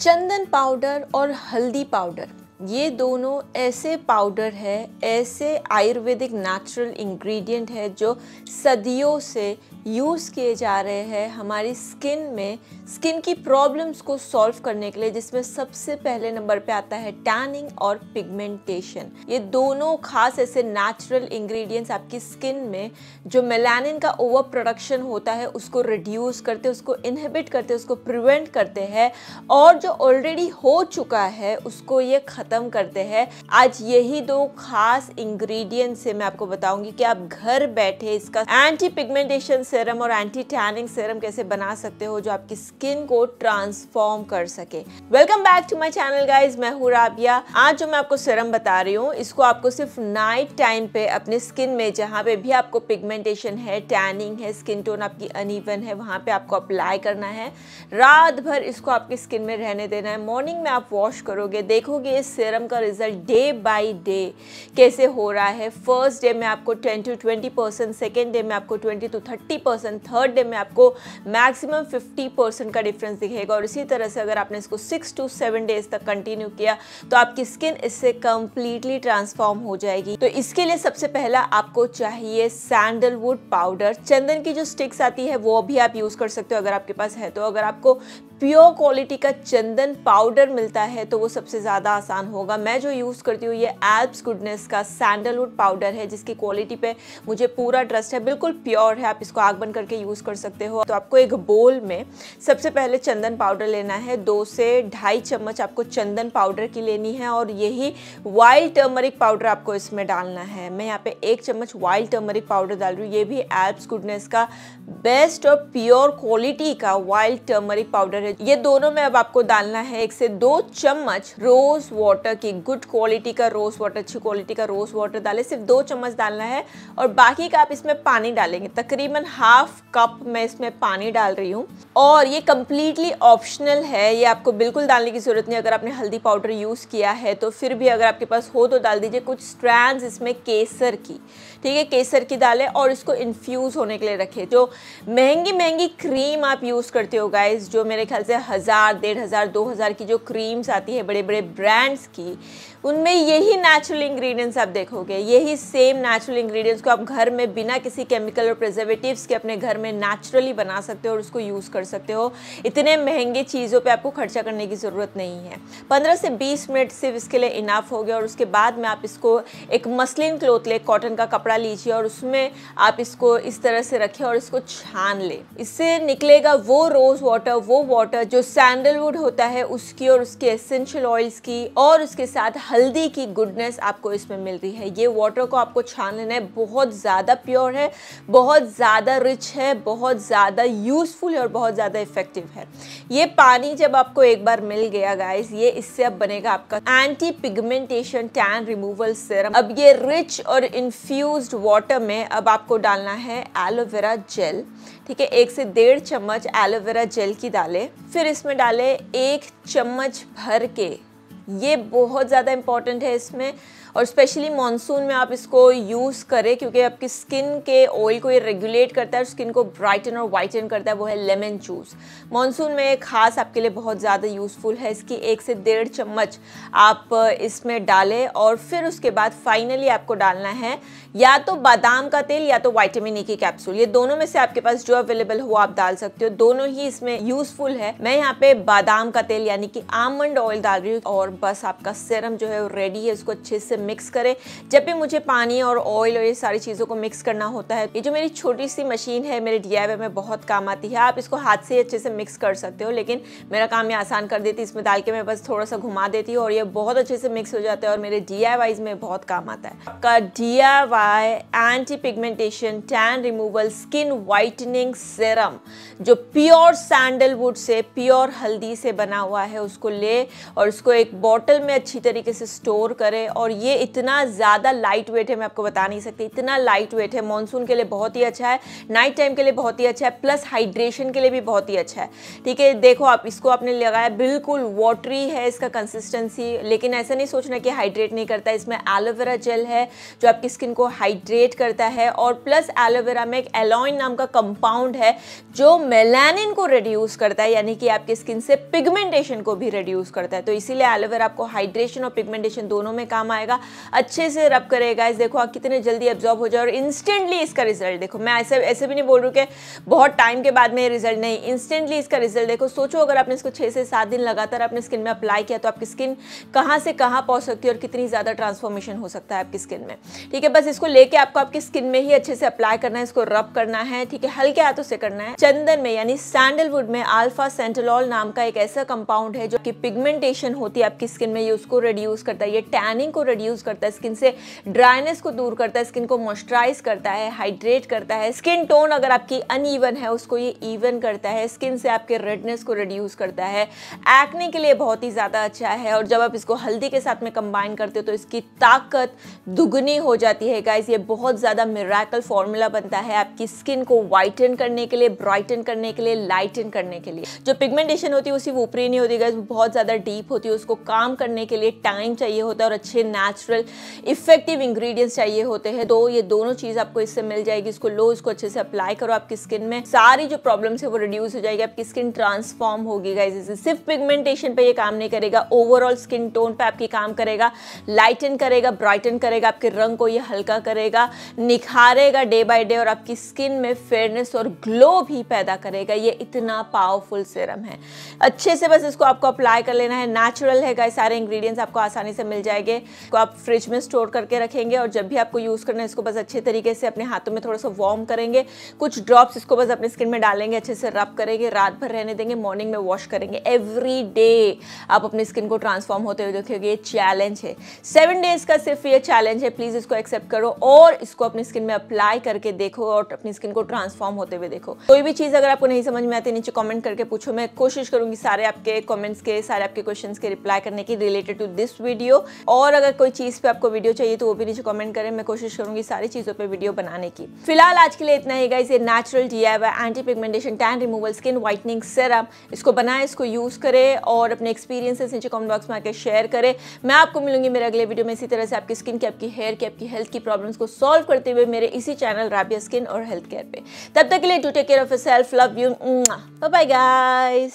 चंदन powder और हल्दी powder ये दोनों ऐसे पाउडर है ऐसे आयुर्वेदिक नेचुरल इंग्रेडिएंट है जो सदियों से यूज़ किए जा रहे हैं हमारी स्किन में स्किन की प्रॉब्लम्स को सॉल्व करने के लिए जिसमें सबसे पहले नंबर पे आता है टैनिंग और पिगमेंटेशन ये दोनों खास ऐसे नेचुरल इंग्रेडिएंट्स आपकी स्किन में जो मेलानिन का ओवर प्रोडक्शन होता है उसको रिड्यूस करते उसको इनहिबिट करते उसको प्रिवेंट करते हैं और जो ऑलरेडी हो चुका है उसको ये ख़त्म करते हैं आज यही दो खास इंग्रेडिएंट्स से मैं आपको बताऊंगी कि आप घर बैठे इसका एंटी पिगमेंटेशन से सीरम और एंटी टैनिंग सीरम कैसे बना सकते हो जो आपकी स्किन को ट्रांसफॉर्म कर सके welcome back to my channel guys मैं हूँ राबिया आज जो मैं आपको सीरम बता रही हूँ इसको आपको सिर्फ नाइट टाइम पे अपने स्किन में जहाँ पे भी आपको पिगमेंटेशन है टैनिंग है स्किन टोन आपकी अनइवन है वहाँ पे आपको अप्लाई करना है रात भर इसको आपकी स्किन में रहने देना है मॉर्निंग में आप वॉश करोगे देखोगे इस सीरम का रिजल्ट डे बाई डे कैसे हो रहा है फर्स्ट डे में आपको ten to twenty percent second day में आपको twenty to thirty percent third day में आपको मैक्सिमम फिफ्टी परसेंट का डिफरेंस दिखेगा और इसी तरह से अगर आपने इसको सिक्स टू सेवन डेज तक कंटिन्यू किया तो आपकी स्किन इससे कम्प्लीटली ट्रांसफॉर्म हो जाएगी तो इसके लिए सबसे पहला आपको चाहिए सैंडलवुड पाउडर चंदन की जो स्टिक्स आती है वो भी आप यूज कर सकते हो अगर आपके पास है तो अगर आपको प्योर क्वालिटी का चंदन पाउडर मिलता है तो वो सबसे ज़्यादा आसान होगा मैं जो यूज़ करती हूँ ये एल्प्स गुडनेस का सैंडलवुड पाउडर है जिसकी क्वालिटी पे मुझे पूरा ट्रस्ट है बिल्कुल प्योर है आप इसको आग बन करके यूज़ कर सकते हो तो आपको एक बोल में सबसे पहले चंदन पाउडर लेना है दो से ढाई चम्मच आपको चंदन पाउडर की लेनी है और यही वाइल्ड टर्मरिक पाउडर आपको इसमें डालना है मैं यहाँ पे एक चम्मच वाइल्ड टर्मरिक पाउडर डाल रही हूँ ये भी एल्प्स गुडनेस का बेस्ट और प्योर क्वालिटी का वाइल्ड टर्मरिक पाउडर ये दोनों में अब आपको डालना है एक से दो चम्मच रोज वाटर की गुड क्वालिटी का रोज वाटर अच्छी क्वालिटी का रोज वाटर डालें सिर्फ दो चम्मच डालना है और बाकी का आप इसमें पानी डालेंगे तकरीबन हाफ कप मैं इसमें पानी डाल रही हूँ और ये कम्प्लीटली ऑप्शनल है ये आपको बिल्कुल डालने की ज़रूरत नहीं अगर आपने हल्दी पाउडर यूज़ किया है तो फिर भी अगर आपके पास हो तो डाल दीजिए कुछ स्ट्रैंड इसमें केसर की ठीक है केसर की डालें और इसको इन्फ्यूज़ होने के लिए रखें जो महंगी महंगी क्रीम आप यूज़ करते हो गाइज जो मेरे ख्याल ख्याल से हज़ार डेढ़ हज़ार दो हज़ार की जो क्रीम्स आती है बड़े बड़े ब्रांड्स की उनमें यही नेचुरल इंग्रेडिएंट्स आप देखोगे यही सेम नेचुरल इंग्रेडिएंट्स को आप घर में बिना किसी केमिकल और प्रिजर्वेटिव्स के अपने घर में नेचुरली बना सकते हो और उसको यूज़ कर सकते हो इतने महंगे चीज़ों पे आपको खर्चा करने की ज़रूरत नहीं है 15 से 20 मिनट सिर्फ इसके लिए इनाफ हो गया और उसके बाद में आप इसको एक मसलिन क्लोथ ले कॉटन का कपड़ा लीजिए और उसमें आप इसको इस तरह से रखें और इसको छान लें इससे निकलेगा वो रोज़ वाटर वो वाटर जो सैंडलवुड होता है उसकी और उसके एसेंशियल ऑयल्स की और उसके साथ हल्दी की गुडनेस आपको इसमें मिल रही है ये वाटर को आपको छान लेना है बहुत ज़्यादा प्योर है बहुत ज़्यादा रिच है बहुत ज़्यादा यूज़फुल है और बहुत ज़्यादा इफेक्टिव है ये पानी जब आपको एक बार मिल गया गाइज ये इससे अब बनेगा आपका anti pigmentation tan removal serum अब ये रिच और इन्फ्यूज वाटर में अब आपको डालना है एलोवेरा जेल ठीक है एक से डेढ़ चम्मच एलोवेरा जेल की डालें फिर इसमें डालें एक चम्मच भर के ये बहुत ज़्यादा इम्पॉर्टेंट है इसमें और स्पेशली मानसून में आप इसको यूज़ करें क्योंकि आपकी स्किन के ऑयल को ये रेगुलेट करता है और स्किन को ब्राइटन और वाइटन करता है वो है लेमन जूस मानसून में ख़ास आपके लिए बहुत ज़्यादा यूज़फुल है इसकी एक से डेढ़ चम्मच आप इसमें डालें और फिर उसके बाद फाइनली आपको डालना है या तो बादाम का तेल या तो वाइटामिन ई e की कैप्सूल ये दोनों में से आपके पास जो अवेलेबल हो आप डाल सकते हो दोनों ही इसमें यूजफुल है मैं यहाँ पे बादाम का तेल यानी कि आमंड ऑयल डाल रही हूँ और बस आपका सिरम जो है रेडी है उसको अच्छे से मिक्स करें जब भी मुझे पानी और ऑयल और ये सारी चीज़ों को मिक्स करना होता है ये जो मेरी छोटी सी मशीन है मेरे डी में बहुत काम आती है आप इसको हाथ से अच्छे से मिक्स कर सकते हो लेकिन मेरा काम ये आसान कर देती है इसमें डाल के मैं बस थोड़ा सा घुमा देती हूँ और ये बहुत अच्छे से मिक्स हो जाता है और मेरे डी में बहुत काम आता है आपका डी है anti pigmentation tan removal skin whitening serum जो प्योर सैंडलवुड से प्योर हल्दी से बना हुआ है उसको ले और उसको एक बॉटल में अच्छी तरीके से स्टोर करें और ये इतना ज़्यादा लाइट वेट है मैं आपको बता नहीं सकती इतना लाइट वेट है मानसून के लिए बहुत ही अच्छा है नाइट टाइम के लिए बहुत ही अच्छा है प्लस हाइड्रेशन के लिए भी बहुत ही अच्छा है ठीक है देखो आप इसको आपने लगाया बिल्कुल वाटरी है इसका कंसिस्टेंसी लेकिन ऐसा नहीं सोचना कि हाइड्रेट नहीं करता इसमें एलोवेरा जेल है जो आपकी स्किन को हाइड्रेट करता है और प्लस एलोवेरा में एक एलोइन नाम का कंपाउंड है जो मेलानिन को रिड्यूस करता है यानी कि आपकी स्किन से पिगमेंटेशन को भी रिड्यूस करता है तो इसीलिए एलोवेरा आपको हाइड्रेशन और पिगमेंटेशन दोनों में काम आएगा अच्छे से रब करेगा इस देखो आप कितने जल्दी एब्जॉर्ब हो जाए और इंस्टेंटली इसका रिजल्ट देखो मैं ऐसे ऐसे भी नहीं बोल रही कि बहुत टाइम के बाद में रिजल्ट नहीं इंस्टेंटली इसका रिजल्ट देखो सोचो अगर आपने इसको छः से सात दिन लगातार अपने स्किन में अप्लाई किया तो आपकी स्किन कहाँ से कहाँ पहुँच सकती है और कितनी ज़्यादा ट्रांसफॉर्मेशन हो सकता है आपकी स्किन में ठीक है बस इसको लेके आपको आपकी स्किन में ही अच्छे से अप्लाई करना है इसको रब करना है ठीक है हल्के हाथों से करना है चंदन में यानी सैंडलवुड में अल्फा सेंटलॉल नाम का एक ऐसा कंपाउंड है जो कि पिगमेंटेशन होती है आपकी स्किन में ये उसको रिड्यूस करता है ये टैनिंग को रिड्यूस करता है स्किन से ड्राइनेस को दूर करता है स्किन को मॉइस्चराइज करता है हाइड्रेट करता है स्किन टोन अगर आपकी अनईवन है उसको ये इवन करता है स्किन से आपके रेडनेस को रिड्यूस करता है एक्ने के लिए बहुत ही ज़्यादा अच्छा है और जब आप इसको हल्दी के साथ में कंबाइन करते हो तो इसकी ताकत दुगनी हो जाती है गाइज ये बहुत ज़्यादा मिराकल फार्मूला बनता है आपकी स्किन को वाइटन करने के लिए ब्राइटन करने के लिए लाइटन करने के लिए जो पिगमेंटेशन होती है उसी वो ऊपरी नहीं होती गाइज बहुत ज़्यादा डीप होती है उसको काम करने के लिए टाइम चाहिए होता है और अच्छे नेचुरल इफेक्टिव इंग्रीडियंट्स चाहिए होते हैं तो ये दोनों चीज़ आपको इससे मिल जाएगी इसको लो इसको अच्छे से अप्लाई करो आपकी स्किन में सारी जो प्रॉब्लम्स है वो रिड्यूस हो जाएगी आपकी स्किन ट्रांसफॉर्म होगी गाइज इसे सिर्फ पिगमेंटेशन पर यह काम नहीं करेगा ओवरऑल स्किन टोन पर आपकी काम करेगा लाइटन करेगा ब्राइटन करेगा आपके रंग को ये हल्का क्या करेगा निखारेगा डे बाय डे और आपकी स्किन में फेयरनेस और ग्लो भी पैदा करेगा ये इतना पावरफुल सिरम है अच्छे से बस इसको आपको अप्लाई कर लेना है नेचुरल है गाइस सारे इंग्रेडिएंट्स आपको आसानी से मिल जाएंगे को आप फ्रिज में स्टोर करके रखेंगे और जब भी आपको यूज़ करना है इसको बस अच्छे तरीके से अपने हाथों में थोड़ा सा वार्म करेंगे कुछ ड्रॉप्स इसको बस अपने स्किन में डालेंगे अच्छे से रब करेंगे रात भर रहने देंगे मॉर्निंग में वॉश करेंगे एवरी डे आप अपनी स्किन को ट्रांसफॉर्म होते हुए देखोगे ये चैलेंज है सेवन डेज का सिर्फ ये चैलेंज है प्लीज़ इसको एक्सेप्ट करो करो और इसको अपनी स्किन में अप्लाई करके देखो और अपनी स्किन को ट्रांसफॉर्म होते हुए देखो कोई भी चीज़ अगर आपको नहीं समझ में आती नीचे कॉमेंट करके पूछो मैं कोशिश करूंगी सारे आपके कॉमेंट्स के सारे आपके क्वेश्चन के रिप्लाई करने की रिलेटेड टू दिस वीडियो और अगर कोई चीज़ पे आपको वीडियो चाहिए तो वो भी नीचे कॉमेंट करें मैं कोशिश करूंगी सारी चीज़ों पर वीडियो बनाने की फिलहाल आज के लिए इतना ही गाइज ये natural D anti pigmentation tan removal skin whitening serum इसको बनाए इसको यूज़ करें और अपने एक्सपीरियंसेस नीचे कॉमेंट बॉक्स में आकर शेयर करें मैं आपको मिलूंगी मेरे अगले वीडियो में इसी तरह से आपकी स्किन की आपकी हेयर की आपकी हेल्थ की प्रॉब्लम प्रॉब्लम्स को सॉल्व करते हुए मेरे इसी चैनल राबिया स्किन और हेल्थ केयर पे तब तक के लिए to take care of self love you bye guys